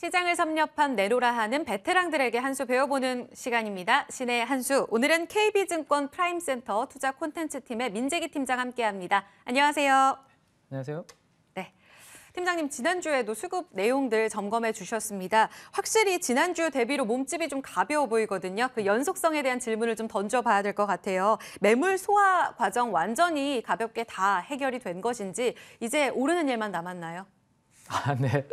시장을 섭렵한 내로라 하는 베테랑들에게 한수 배워보는 시간입니다. 시내 한수. 오늘은 KB증권 프라임센터 투자 콘텐츠팀의 민재기 팀장 함께합니다. 안녕하세요. 안녕하세요. 네. 팀장님 지난주에도 수급 내용들 점검해 주셨습니다. 확실히 지난주 대비로 몸집이 좀 가벼워 보이거든요. 그 연속성에 대한 질문을 좀 던져봐야 될 것 같아요. 매물 소화 과정 완전히 가볍게 다 해결이 된 것인지 이제 오르는 일만 남았나요? 아, 네.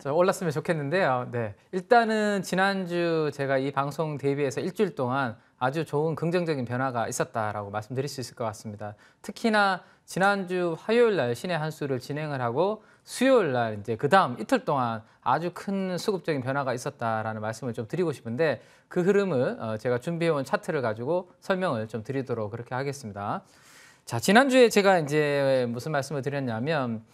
저 올랐으면 좋겠는데요. 네. 일단은 지난주 제가 이 방송 대비해서 일주일 동안 아주 좋은 긍정적인 변화가 있었다라고 말씀드릴 수 있을 것 같습니다. 특히나 지난주 화요일 날 신의 한 수를 진행을 하고 수요일 날 이제 그다음 이틀 동안 아주 큰 수급적인 변화가 있었다라는 말씀을 좀 드리고 싶은데 그 흐름을 어, 제가 준비해 온 차트를 가지고 설명을 좀 드리도록 그렇게 하겠습니다. 자, 지난주에 제가 이제 무슨 말씀을 드렸냐면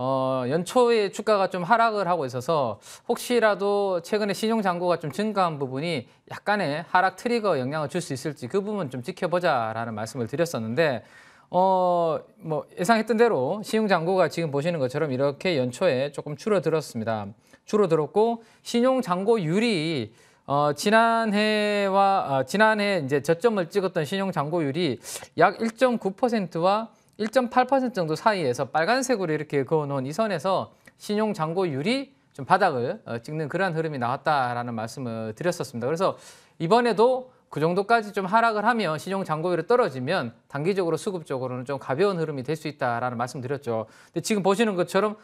어, 연초에 주가가 좀 하락을 하고 있어서 혹시라도 최근에 신용 잔고가 좀 증가한 부분이 약간의 하락 트리거 영향을 줄 수 있을지 그 부분 좀 지켜보자라는 말씀을 드렸었는데 어, 뭐 예상했던 대로 신용 잔고가 지금 보시는 것처럼 이렇게 연초에 조금 줄어들었습니다. 줄어들었고 신용 잔고율이 어, 지난해와 어, 지난해 이제 저점을 찍었던 신용 잔고율이 약 1.9%와 1.8% 정도 사이에서 빨간색으로 이렇게 그어놓은 이 선에서 신용잔고율이 좀 바닥을 어, 찍는 그러한 흐름이 나왔다라는 말씀을 드렸었습니다. 그래서 이번에도 그 정도까지 좀 하락을 하면 신용 잔고율이 떨어지면 단기적으로 수급적으로는 좀 가벼운 흐름이 될 수 있다라는 말씀드렸죠. 근데 지금 보시는 것처럼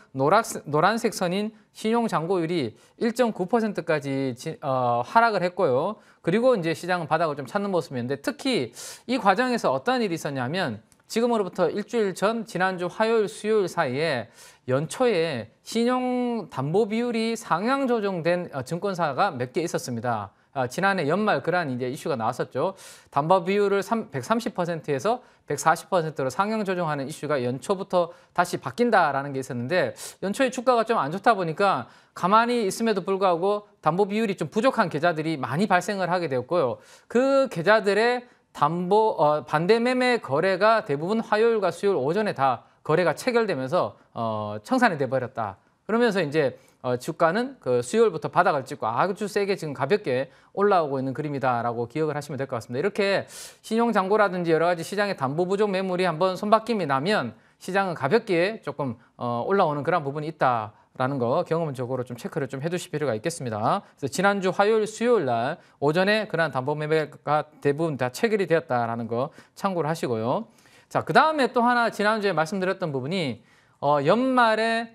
노란색 선인 신용 잔고율이 1.9%까지 어, 하락을 했고요. 그리고 이제 시장은 바닥을 좀 찾는 모습이었는데 특히 이 과정에서 어떤 일이 있었냐면 지금으로부터 일주일 전 지난주 화요일, 수요일 사이에 연초에 신용담보 비율이 상향 조정된 어, 증권사가 몇 개 있었습니다. 아, 지난해 연말 그러한 이제 이슈가 나왔었죠. 담보 비율을 130%에서 140%로 상향 조정하는 이슈가 연초부터 다시 바뀐다라는 게 있었는데 연초에 주가가 좀 안 좋다 보니까 가만히 있음에도 불구하고 담보 비율이 좀 부족한 계좌들이 많이 발생을 하게 되었고요. 그 계좌들의 담보 어, 반대 매매 거래가 대부분 화요일과 수요일 오전에 다 거래가 체결되면서 어, 청산이 돼 버렸다. 그러면서 이제 어, 주가는 그 수요일부터 바닥을 찍고 아주 세게 지금 가볍게 올라오고 있는 그림이다라고 기억을 하시면 될 것 같습니다. 이렇게 신용장고라든지 여러 가지 시장의 담보 부족 매물이 한번 손바뀜이 나면 시장은 가볍게 조금 어, 올라오는 그런 부분이 있다. 라는 거 경험적으로 좀 체크를 좀 해두실 필요가 있겠습니다. 그래서 지난주 화요일, 수요일 날 오전에 그러한 담보 매매가 대부분 다 체결이 되었다라는 거 참고를 하시고요. 자, 그 다음에 또 하나 지난주에 말씀드렸던 부분이 어, 연말에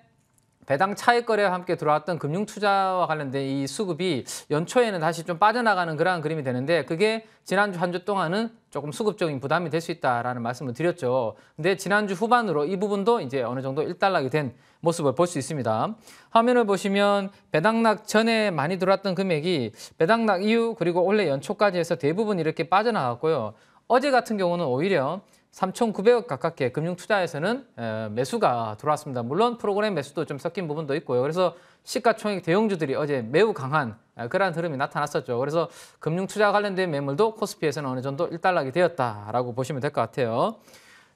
배당 차익 거래와 함께 들어왔던 금융 투자와 관련된 이 수급이 연초에는 다시 좀 빠져나가는 그러한 그림이 되는데 그게 지난주 한 주 동안은 조금 수급적인 부담이 될 수 있다라는 말씀을 드렸죠. 근데 지난주 후반으로 이 부분도 이제 어느 정도 일단락이 된 모습을 볼 수 있습니다. 화면을 보시면 배당락 전에 많이 들어왔던 금액이 배당락 이후 그리고 올해 연초까지 해서 대부분 이렇게 빠져나갔고요. 어제 같은 경우는 오히려 3,900억 가깝게 금융투자에서는 매수가 들어왔습니다. 물론 프로그램 매수도 좀 섞인 부분도 있고요. 그래서 시가총액 대형주들이 어제 매우 강한 그러한 흐름이 나타났었죠. 그래서 금융투자 관련된 매물도 코스피에서는 어느 정도 일단락이 되었다라고 보시면 될 것 같아요.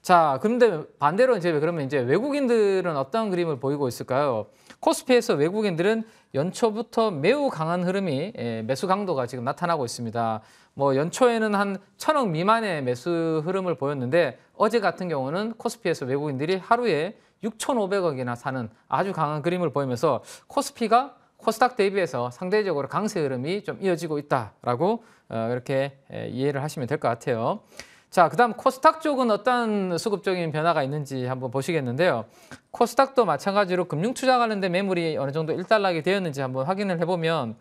자, 그런데 반대로 이제 그러면 이제 외국인들은 어떤 그림을 보이고 있을까요? 코스피에서 외국인들은 연초부터 매우 강한 흐름이 예, 매수 강도가 지금 나타나고 있습니다. 뭐 연초에는 한 천억 미만의 매수 흐름을 보였는데 어제 같은 경우는 코스피에서 외국인들이 하루에 6,500억이나 사는 아주 강한 그림을 보이면서 코스피가 코스닥 대비해서 상대적으로 강세 흐름이 좀 이어지고 있다라고 어, 이렇게 예, 이해를 하시면 될 것 같아요. 자, 그 다음 코스닥 쪽은 어떤 수급적인 변화가 있는지 한번 보시겠는데요. 코스닥도 마찬가지로 금융 투자 관련된 매물이 어느 정도 일단락이 되었는지 한번 확인을 해보면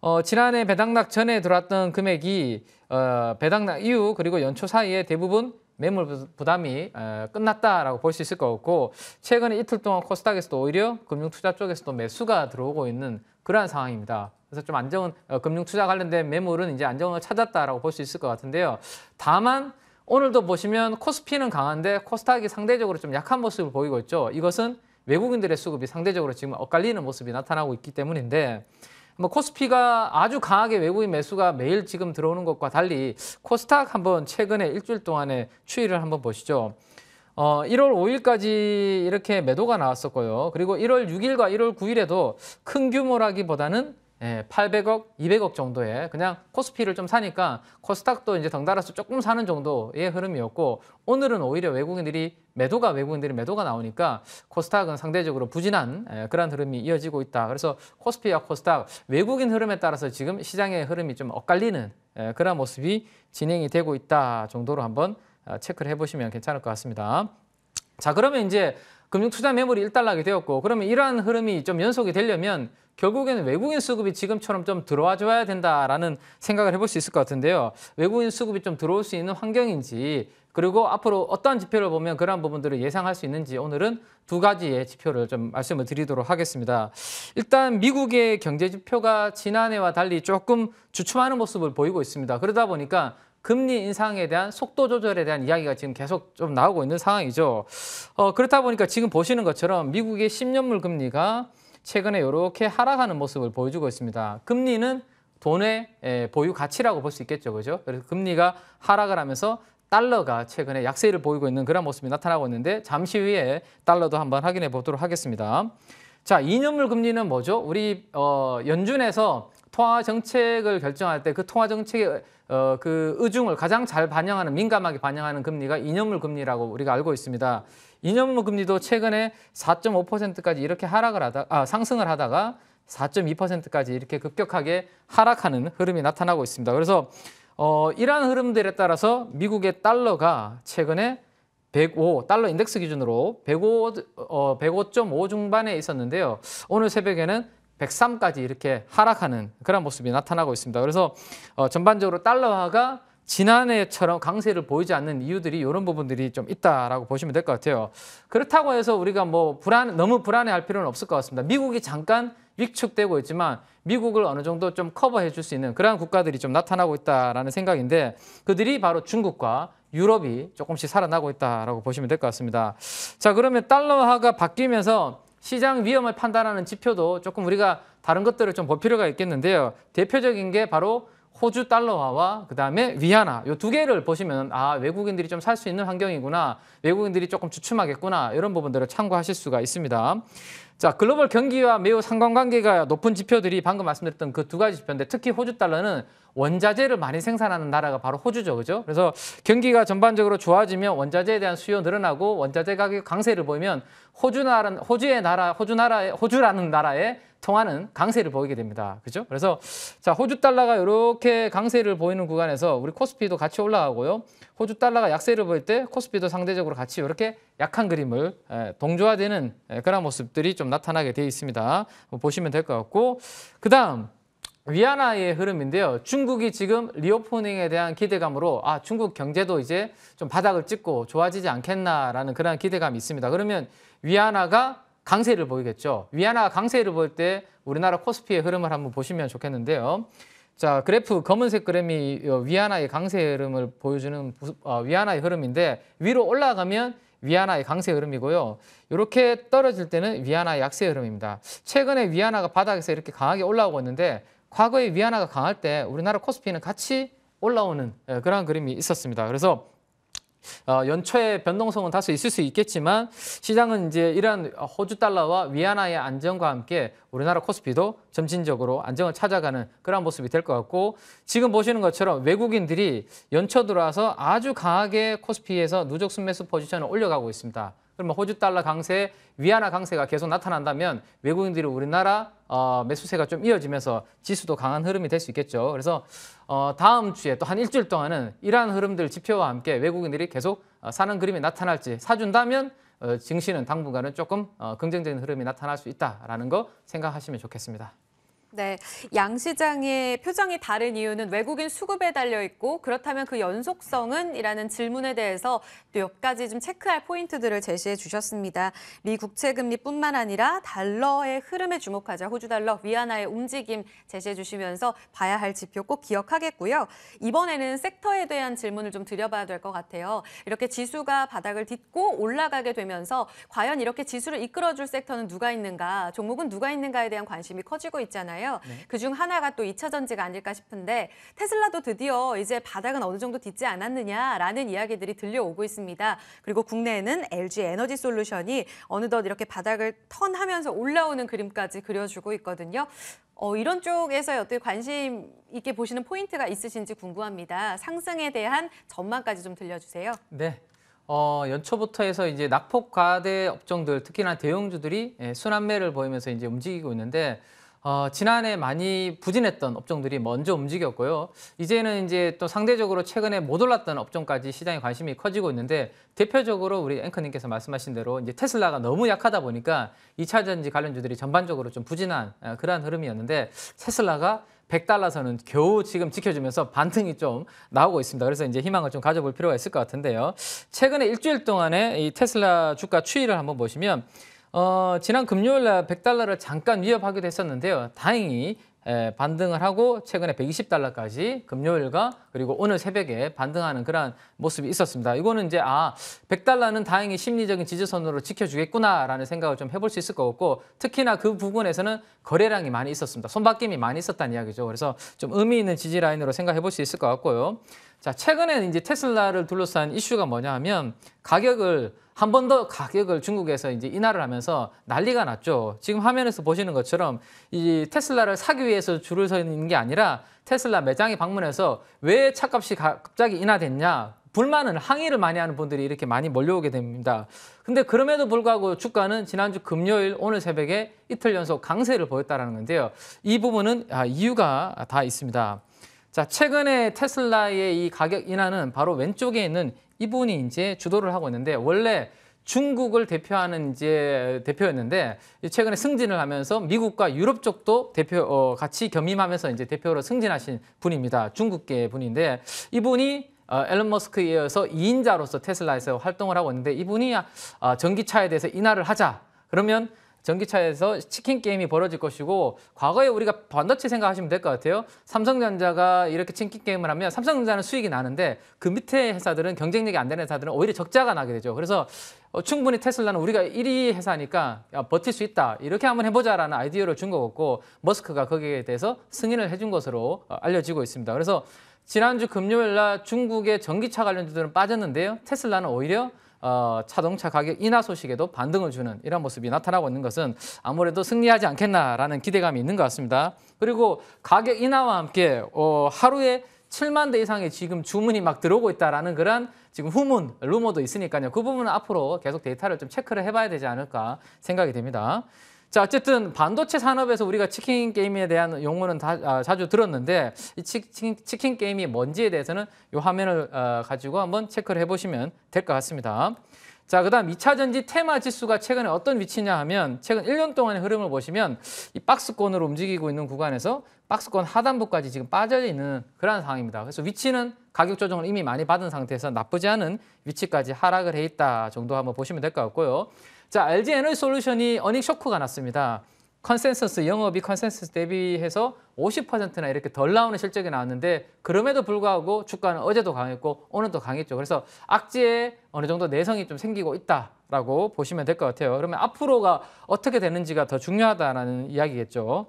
어, 지난해 배당락 전에 들어왔던 금액이 어, 배당락 이후 그리고 연초 사이에 대부분 매물 부담이 어, 끝났다라고 볼 수 있을 것 같고 최근에 이틀 동안 코스닥에서도 오히려 금융 투자 쪽에서도 매수가 들어오고 있는 그러한 상황입니다. 그래서 좀 안정은 어, 금융 투자 관련된 매물은 이제 안정을 찾았다라고 볼 수 있을 것 같은데요. 다만 오늘도 보시면 코스피는 강한데 코스닥이 상대적으로 좀 약한 모습을 보이고 있죠. 이것은 외국인들의 수급이 상대적으로 지금 엇갈리는 모습이 나타나고 있기 때문인데 뭐 코스피가 아주 강하게 외국인 매수가 매일 지금 들어오는 것과 달리 코스닥 한번 최근에 일주일 동안의 추이를 한번 보시죠. 어, 1월 5일까지 이렇게 매도가 나왔었고요. 그리고 1월 6일과 1월 9일에도 큰 규모라기보다는 예, 800억, 200억 정도의 그냥 코스피를 좀 사니까 코스닥도 이제 덩달아서 조금 사는 정도의 흐름이었고 오늘은 오히려 외국인들이 매도가 외국인들이 매도가 나오니까 코스닥은 상대적으로 부진한 예, 그런 흐름이 이어지고 있다. 그래서 코스피와 코스닥 외국인 흐름에 따라서 지금 시장의 흐름이 좀 엇갈리는 예, 그런 모습이 진행이 되고 있다 정도로 한번 아, 체크를 해보시면 괜찮을 것 같습니다. 자 그러면 이제 금융투자 매물이 일단락이 되었고 그러면 이러한 흐름이 좀 연속이 되려면 결국에는 외국인 수급이 지금처럼 좀 들어와 줘야 된다라는 생각을 해볼 수 있을 것 같은데요. 외국인 수급이 좀 들어올 수 있는 환경인지 그리고 앞으로 어떠한 지표를 보면 그러한 부분들을 예상할 수 있는지 오늘은 두 가지의 지표를 좀 말씀을 드리도록 하겠습니다. 일단 미국의 경제 지표가 지난해와 달리 조금 주춤하는 모습을 보이고 있습니다. 그러다 보니까 금리 인상에 대한 속도 조절에 대한 이야기가 지금 계속 좀 나오고 있는 상황이죠. 어, 그렇다 보니까 지금 보시는 것처럼 미국의 10년물 금리가 최근에 이렇게 하락하는 모습을 보여주고 있습니다. 금리는 돈의 예, 보유 가치라고 볼 수 있겠죠. 그죠? 그래서 금리가 하락을 하면서 달러가 최근에 약세를 보이고 있는 그런 모습이 나타나고 있는데 잠시 후에 달러도 한번 확인해 보도록 하겠습니다. 자, 2년물 금리는 뭐죠? 우리 어, 연준에서 통화 정책을 결정할 때 그 통화 정책의 어, 그 의중을 가장 잘 반영하는 민감하게 반영하는 금리가 이념물 금리라고 우리가 알고 있습니다. 이념물 금리도 최근에 4.5%까지 이렇게 하락을 하다 아, 상승을 하다가 4.2%까지 이렇게 급격하게 하락하는 흐름이 나타나고 있습니다. 그래서 어, 이러한 흐름들에 따라서 미국의 달러가 최근에 105 달러 인덱스 기준으로 105, 어, 105.5 중반에 있었는데요. 오늘 새벽에는 103까지 이렇게 하락하는 그런 모습이 나타나고 있습니다. 그래서 어, 전반적으로 달러화가 지난해처럼 강세를 보이지 않는 이유들이 이런 부분들이 좀 있다라고 보시면 될 것 같아요. 그렇다고 해서 우리가 뭐 불안 너무 불안해할 필요는 없을 것 같습니다. 미국이 잠깐 위축되고 있지만 미국을 어느 정도 좀 커버해 줄 수 있는 그러한 국가들이 좀 나타나고 있다라는 생각인데 그들이 바로 중국과 유럽이 조금씩 살아나고 있다라고 보시면 될 것 같습니다. 자 그러면 달러화가 바뀌면서 시장 위험을 판단하는 지표도 조금 우리가 다른 것들을 좀 볼 필요가 있겠는데요. 대표적인 게 바로 호주 달러화와 그다음에 위안화 이 두 개를 보시면 아 외국인들이 좀 살 수 있는 환경이구나 외국인들이 조금 주춤하겠구나 이런 부분들을 참고하실 수가 있습니다. 자, 글로벌 경기와 매우 상관관계가 높은 지표들이 방금 말씀드렸던 그 두 가지 지표인데 특히 호주 달러는 원자재를 많이 생산하는 나라가 바로 호주죠. 그죠? 그래서 경기가 전반적으로 좋아지면 원자재에 대한 수요 늘어나고 원자재 가격 강세를 보이면 호주 나라 호주의 나라 호주 나라 의 호주라는 나라에통하는 강세를 보이게 됩니다. 그죠? 그래서 자, 호주 달러가 이렇게 강세를 보이는 구간에서 우리 코스피도 같이 올라가고요. 호주 달러가 약세를 보일 때 코스피도 상대적으로 같이 이렇게 약한 그림을 예, 동조화되는 예, 그런 모습들이 좀 나타나게 되어 있습니다. 뭐 보시면 될 것 같고 그다음 위안화의 흐름인데요. 중국이 지금 리오프닝에 대한 기대감으로 아 중국 경제도 이제 좀 바닥을 찍고 좋아지지 않겠나라는 그런 기대감이 있습니다. 그러면 위안화가 강세를 보이겠죠. 위안화가 강세를 보일 때 우리나라 코스피의 흐름을 한번 보시면 좋겠는데요. 자 그래프 검은색 그램이 위안화의 강세 흐름을 보여주는 아, 위안화의 흐름인데 위로 올라가면 위안화의 강세 흐름이고요. 이렇게 떨어질 때는 위안화의 약세 흐름입니다. 최근에 위안화가 바닥에서 이렇게 강하게 올라오고 있는데 과거에 위안화가 강할 때 우리나라 코스피는 같이 올라오는 예, 그런 그림이 있었습니다. 그래서 어, 연초에 변동성은 다소 있을 수 있겠지만 시장은 이제 이러한 호주 달러와 위안화의 안정과 함께 우리나라 코스피도 점진적으로 안정을 찾아가는 그런 모습이 될 것 같고 지금 보시는 것처럼 외국인들이 연초 들어와서 아주 강하게 코스피에서 누적 순매수 포지션을 올려가고 있습니다. 그러면 호주 달러 강세, 위안화 강세가 계속 나타난다면 외국인들이 우리나라 어, 매수세가 좀 이어지면서 지수도 강한 흐름이 될 수 있겠죠. 그래서 어, 다음 주에 또 한 일주일 동안은 이러한 흐름들 지표와 함께 외국인들이 계속 어, 사는 그림이 나타날지 사준다면 어, 증시는 당분간은 조금 어, 긍정적인 흐름이 나타날 수 있다라는 거 생각하시면 좋겠습니다. 네, 양 시장의 표정이 다른 이유는 외국인 수급에 달려 있고 그렇다면 그 연속성은? 이라는 질문에 대해서 또 몇 가지 좀 체크할 포인트들을 제시해 주셨습니다. 미 국채 금리뿐만 아니라 달러의 흐름에 주목하자 호주 달러 위안화의 움직임 제시해 주시면서 봐야 할 지표 꼭 기억하겠고요. 이번에는 섹터에 대한 질문을 좀 드려봐야 될 것 같아요. 이렇게 지수가 바닥을 딛고 올라가게 되면서 과연 이렇게 지수를 이끌어줄 섹터는 누가 있는가, 종목은 누가 있는가에 대한 관심이 커지고 있잖아요. 있잖아요. 네. 그중 하나가 또 2차 전지가 아닐까 싶은데 테슬라도 드디어 이제 바닥은 어느 정도 딛지 않았느냐라는 이야기들이 들려오고 있습니다. 그리고 국내에는 LG 에너지 솔루션이 어느덧 이렇게 바닥을 턴하면서 올라오는 그림까지 그려주고 있거든요. 어, 이런 쪽에서 어떻게 관심 있게 보시는 포인트가 있으신지 궁금합니다. 상승에 대한 전망까지 좀 들려주세요. 네. 어, 연초부터 해서 이제 낙폭 과대 업종들 특히나 대형주들이 예, 순환매를 보이면서 이제 움직이고 있는데 어, 지난해 많이 부진했던 업종들이 먼저 움직였고요. 이제는 이제 또 상대적으로 최근에 못 올랐던 업종까지 시장에 관심이 커지고 있는데 대표적으로 우리 앵커님께서 말씀하신 대로 이제 테슬라가 너무 약하다 보니까 2차 전지 관련주들이 전반적으로 좀 부진한 어, 그러한 흐름이었는데 테슬라가 100달러선은 겨우 지금 지켜주면서 반등이 좀 나오고 있습니다. 그래서 이제 희망을 좀 가져볼 필요가 있을 것 같은데요. 최근에 일주일 동안에 이 테슬라 주가 추이를 한번 보시면 어, 지난 금요일 날 100달러를 잠깐 위협하기도 했었는데요. 다행히 에, 반등을 하고 최근에 120달러까지 금요일과 그리고 오늘 새벽에 반등하는 그러한 모습이 있었습니다. 이거는 이제 아 100달러는 다행히 심리적인 지지선으로 지켜주겠구나라는 생각을 좀 해볼 수 있을 것 같고 특히나 그 부분에서는 거래량이 많이 있었습니다. 손바뀜이 많이 있었다는 이야기죠. 그래서 좀 의미 있는 지지 라인으로 생각해 볼 수 있을 것 같고요. 자, 최근에 이제 테슬라를 둘러싼 이슈가 뭐냐 하면 가격을 한 번 더 가격을 중국에서 이제 인하를 하면서 난리가 났죠. 지금 화면에서 보시는 것처럼 이 테슬라를 사기 위해서 줄을 서 있는 게 아니라 테슬라 매장에 방문해서 왜 차값이 갑자기 인하됐냐 불만은 항의를 많이 하는 분들이 이렇게 많이 몰려오게 됩니다. 근데 그럼에도 불구하고 주가는 지난주 금요일 오늘 새벽에 이틀 연속 강세를 보였다는 건데요. 이 부분은 아, 이유가 다 있습니다. 자, 최근에 테슬라의 이 가격 인하는 바로 왼쪽에 있는 이분이 이제 주도를 하고 있는데 원래 중국을 대표하는 이제 대표였는데 최근에 승진을 하면서 미국과 유럽 쪽도 대표 어, 같이 겸임하면서 이제 대표로 승진하신 분입니다. 중국계 분인데 이분이 어, 앨런 머스크에 이어서 2인자로서 테슬라에서 활동을 하고 있는데 이분이 아, 전기차에 대해서 인하를 하자. 그러면 전기차에서 치킨 게임이 벌어질 것이고 과거에 우리가 반도체 생각하시면 될 것 같아요. 삼성전자가 이렇게 치킨 게임을 하면 삼성전자는 수익이 나는데 그 밑에 회사들은 경쟁력이 안 되는 회사들은 오히려 적자가 나게 되죠. 그래서 어, 충분히 테슬라는 우리가 1위 회사니까 버틸 수 있다. 이렇게 한번 해보자라는 아이디어를 준 것같고 머스크가 거기에 대해서 승인을 해준 것으로 어, 알려지고 있습니다. 그래서 지난주 금요일 날 중국의 전기차 관련주들은 빠졌는데요. 테슬라는 오히려 어, 자동차 가격 인하 소식에도 반등을 주는 이런 모습이 나타나고 있는 것은 아무래도 승리하지 않겠나라는 기대감이 있는 것 같습니다. 그리고 가격 인하와 함께 어, 하루에 7만 대 이상의 지금 주문이 막 들어오고 있다라는 그런 지금 후문, 루머도 있으니까요. 그 부분은 앞으로 계속 데이터를 좀 체크를 해봐야 되지 않을까 생각이 됩니다. 자 어쨌든 반도체 산업에서 우리가 치킨 게임에 대한 용어는 다, 아, 자주 들었는데 이 치킨, 치킨 게임이 뭔지에 대해서는 이 화면을 어, 가지고 한번 체크를 해보시면 될 것 같습니다. 자, 그 다음 2차 전지 테마 지수가 최근에 어떤 위치냐 하면 최근 1년 동안의 흐름을 보시면 이 박스권으로 움직이고 있는 구간에서 박스권 하단부까지 지금 빠져 있는 그러 상황입니다. 그래서 위치는 가격 조정을 이미 많이 받은 상태에서 나쁘지 않은 위치까지 하락을 해 있다 정도 한번 보시면 될 것 같고요. 자, r g 에너지 솔루션이 어닝 쇼크가 났습니다. 컨센서스, 영업이 컨센서스 대비해서 50%나 이렇게 덜 나오는 실적이 나왔는데 그럼에도 불구하고 주가는 어제도 강했고 오늘도 강했죠. 그래서 악재에 어느 정도 내성이 좀 생기고 있다라고 보시면 될 것 같아요. 그러면 앞으로가 어떻게 되는지가 더 중요하다라는 이야기겠죠.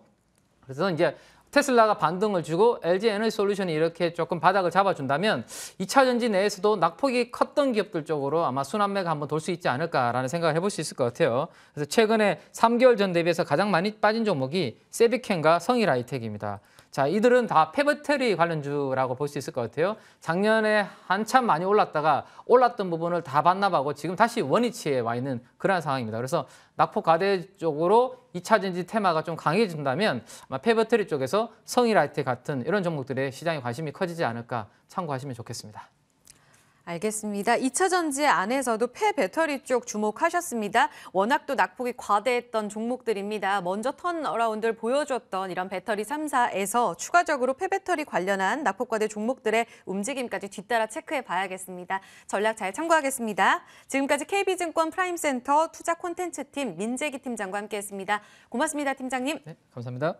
그래서 이제 테슬라가 반등을 주고 LG 에너지 솔루션이 이렇게 조금 바닥을 잡아준다면 2차 전지 내에서도 낙폭이 컸던 기업들 쪽으로 아마 순환매가 한번 돌 수 있지 않을까라는 생각을 해볼 수 있을 것 같아요. 그래서 최근에 3개월 전 대비해서 가장 많이 빠진 종목이 세비켄과 성일아이텍입니다. 자, 이들은 다 페버테리 관련주라고 볼 수 있을 것 같아요. 작년에 한참 많이 올랐다가 올랐던 부분을 다 반납하고 지금 다시 원위치에 와 있는 그러 상황입니다. 그래서 낙폭 과대 쪽으로 2차전지 테마가 좀 강해진다면 아마 페버테리 쪽에서 성일라이 같은 이런 종목들의 시장의 관심이 커지지 않을까 참고하시면 좋겠습니다. 알겠습니다. 2차 전지 안에서도 폐 배터리 쪽 주목하셨습니다. 워낙 또 낙폭이 과대했던 종목들입니다. 먼저 턴어라운드를 보여줬던 이런 배터리 3사에서 추가적으로 폐 배터리 관련한 낙폭과대 종목들의 움직임까지 뒤따라 체크해 봐야겠습니다. 전략 잘 참고하겠습니다. 지금까지 KB증권 프라임센터 투자 콘텐츠팀 민재기 팀장과 함께했습니다. 고맙습니다, 팀장님. 네, 감사합니다.